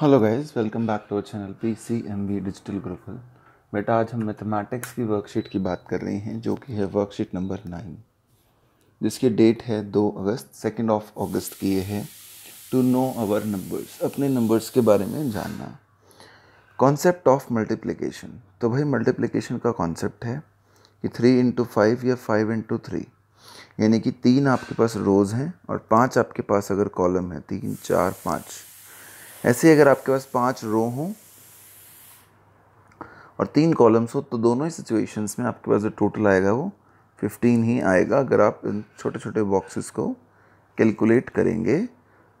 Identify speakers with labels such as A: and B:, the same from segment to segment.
A: hello guys welcome back to our channel P C M V digital group बेटा आज हम mathematics की worksheet की बात कर रहे हैं जो कि है वर्कशीट नंबर नाइन जिसकी डेट है दो अगस्त सेकेंड ऑफ अगस्त की ये है टू नो आवर नंबर्स अपने नंबर्स के बारे में जानना कॉन्सेप्ट ऑफ मल्टीप्लीकेशन तो भाई मल्टीप्लिकेशन का कॉन्सेप्ट है कि थ्री इंटू फाइव या फाइव इंटू थ्री यानी कि तीन आपके पास रोज़ हैं और पाँच आपके पास अगर कॉलम है तीन चार पाँच ऐसे ही अगर आपके पास पाँच रो हों और तीन कॉलम्स हो तो दोनों ही सिचुएशंस में आपके पास जो टोटल आएगा वो फिफ्टीन ही आएगा अगर आप इन छोटे छोटे बॉक्सेस को कैलकुलेट करेंगे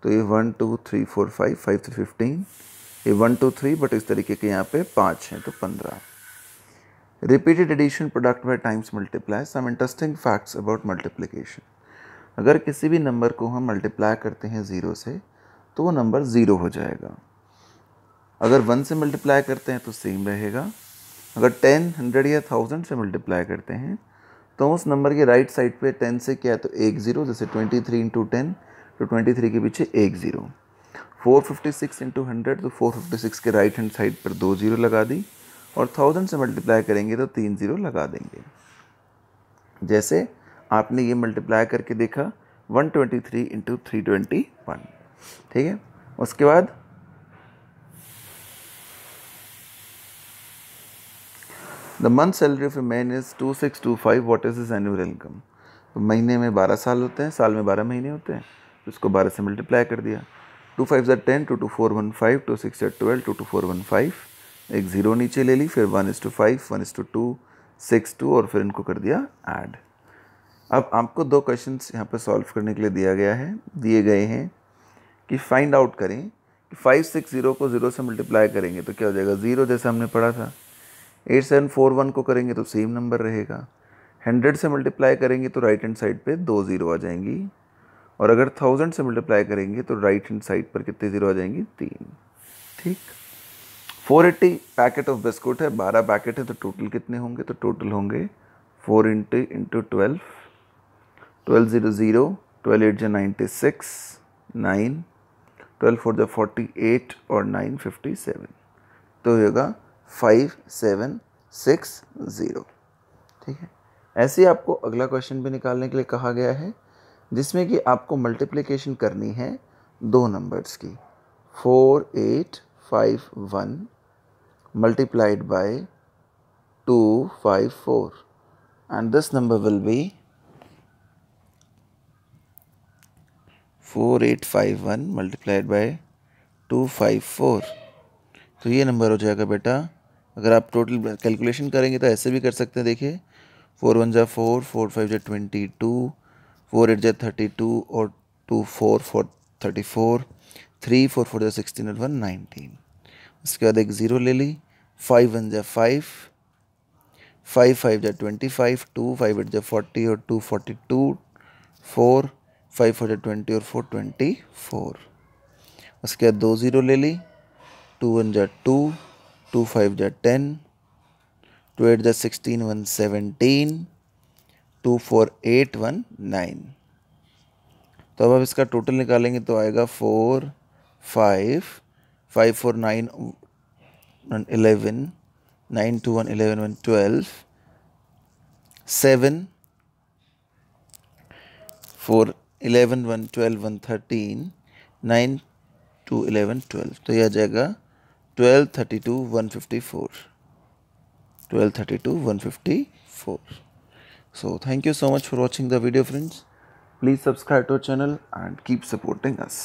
A: तो ये one two three four five five three fifteen ये वन टू थ्री बट इस तरीके के यहाँ पे पाँच हैं तो पंद्रह repeated addition product by times multiply some interesting facts about multiplication अगर किसी भी नंबर को हम मल्टीप्लाई करते हैं ज़ीरो से तो वो नंबर ज़ीरो हो जाएगा अगर वन से मल्टीप्लाई करते हैं तो सेम रहेगा अगर टेन हंड्रेड या थाउजेंड से मल्टीप्लाई करते हैं तो उस नंबर के राइट साइड पे टेन से क्या है तो एक ज़ीरो जैसे ट्वेंटी थ्री इंटू टेन तो ट्वेंटी थ्री के पीछे एक zero four fifty six into hundred तो फोर फिफ्टी सिक्स के राइट हैंड साइड पर दो ज़ीरो लगा दी और थाउजेंड से मल्टीप्लाई करेंगे तो तीन ज़ीरो लगा देंगे जैसे आपने ये मल्टीप्लाई करके देखा one twenty three into three twenty one ठीक है उसके बाद the month salary of a man is two six two five what is is annual income तो महीने में बारह साल होते हैं साल में बारह महीने होते हैं तो उसको बारह से मल्टीप्लाई कर दिया टू फाइव ज़र ten two two four one five two six ज़र twelve two two four one five एक ज़ीरो नीचे ले ली फिर one is two five one is two two six two और फिर इनको कर दिया ऐड अब आपको दो क्वेश्चन यहाँ पर सॉल्व करने के लिए दिया गया है दिए गए हैं कि फाइंड आउट करें कि फाइव सिक्स ज़ीरो को ज़ीरो से मल्टीप्लाई करेंगे तो क्या हो जाएगा ज़ीरो जैसे हमने पढ़ा था एट सेवन फोर वन को करेंगे तो सेम नंबर रहेगा हंड्रेड से मल्टीप्लाई करेंगे तो राइट हैंड साइड पे दो ज़ीरो आ जाएंगी और अगर थाउजेंड से मल्टीप्लाई करेंगे तो राइट हैंड साइड पर कितने ज़ीरो आ जाएंगी तीन ठीक four eighty packet of biscuit है बारह पैकेट है तो टोटल कितने होंगे तो टोटल होंगे four into into twelve twelve zero zero twelve eight जो ninety six nine twelve four जो फोर्टी एट और नाइन फिफ्टी सेवन तो होगा फाइव सेवन सिक्स ज़ीरो ठीक है ऐसे ही आपको अगला क्वेश्चन भी निकालने के लिए कहा गया है जिसमें कि आपको मल्टीप्लिकेशन करनी है दो नंबर्स की four eight five one multiplied by two five four and this number will be four eight five one multiplied by two five four तो ये नंबर हो जाएगा बेटा अगर आप टोटल कैलकुलेशन करेंगे तो ऐसे भी कर सकते हैं देखिए फोर वन जा फोर फोर फाइव जा ट्वेंटी टू फोर एट जा थर्टी टू और two four four thirty four three four four जा सिक्सटीन और वन नाइनटीन उसके बाद एक ज़ीरो ले ली फाइव वन जा फाइव फाइव फाइव जा twenty five two five eight जा फोर्टी और two forty two four five four twenty और फोर ट्वेंटी फोर उसके बाद दो ज़ीरो ले ली टू वन जै टू टू फाइव जै टेन टू एट जै sixteen one seventeen two four eight one nine तो अब आप इसका टोटल निकालेंगे तो आएगा four five five four nine one eleven nine two one eleven one twelve seven four 11 1 12 1 13 9 2 11 12 तो यह जाएगा 12 32 154 12 32 154 so thank you so much for watching the video friends please subscribe to our channel and keep supporting us